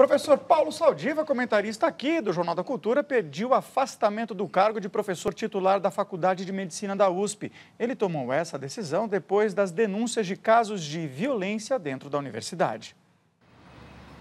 Professor Paulo Saldiva, comentarista aqui do Jornal da Cultura, pediu afastamento do cargo de professor titular da Faculdade de Medicina da USP. Ele tomou essa decisão depois das denúncias de casos de violência dentro da universidade.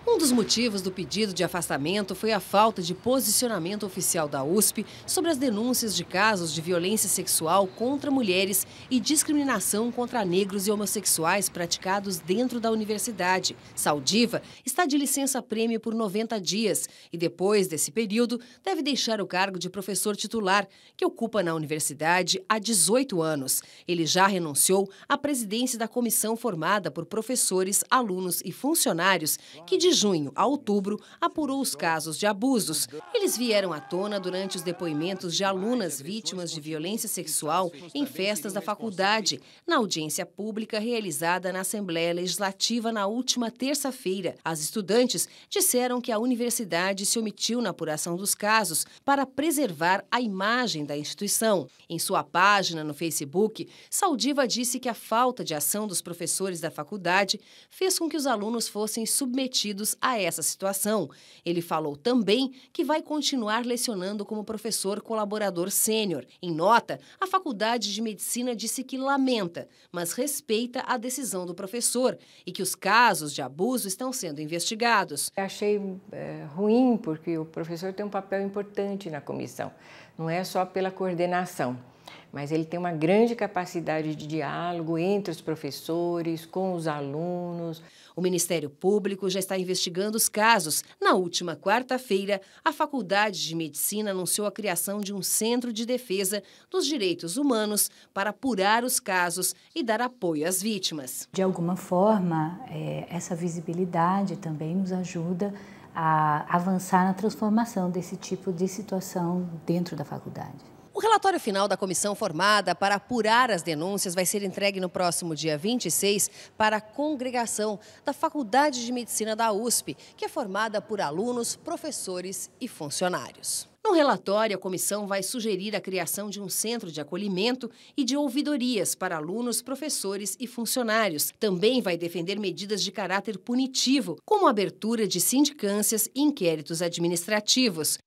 Um dos motivos do pedido de afastamento foi a falta de posicionamento oficial da USP sobre as denúncias de casos de violência sexual contra mulheres e discriminação contra negros e homossexuais praticados dentro da universidade. Saldiva está de licença-prêmio por 90 dias e, depois desse período, deve deixar o cargo de professor titular, que ocupa na universidade há 18 anos. Ele já renunciou à presidência da comissão formada por professores, alunos e funcionários que de junho a outubro, apurou os casos de abusos. Eles vieram à tona durante os depoimentos de alunas vítimas de violência sexual em festas da faculdade, na audiência pública realizada na Assembleia Legislativa na última terça-feira. As estudantes disseram que a universidade se omitiu na apuração dos casos para preservar a imagem da instituição. Em sua página no Facebook, Saldiva disse que a falta de ação dos professores da faculdade fez com que os alunos fossem submetidos devidos a essa situação. Ele falou também que vai continuar lecionando como professor colaborador sênior. Em nota, a Faculdade de Medicina disse que lamenta, mas respeita a decisão do professor e que os casos de abuso estão sendo investigados. Achei é, ruim, porque o professor tem um papel importante na comissão, não é só pela coordenação mas ele tem uma grande capacidade de diálogo entre os professores, com os alunos. O Ministério Público já está investigando os casos. Na última quarta-feira, a Faculdade de Medicina anunciou a criação de um centro de defesa dos direitos humanos para apurar os casos e dar apoio às vítimas. De alguma forma, é, essa visibilidade também nos ajuda a avançar na transformação desse tipo de situação dentro da faculdade. O relatório final da comissão formada para apurar as denúncias vai ser entregue no próximo dia 26 para a congregação da Faculdade de Medicina da USP, que é formada por alunos, professores e funcionários. No relatório, a comissão vai sugerir a criação de um centro de acolhimento e de ouvidorias para alunos, professores e funcionários. Também vai defender medidas de caráter punitivo, como abertura de sindicâncias e inquéritos administrativos.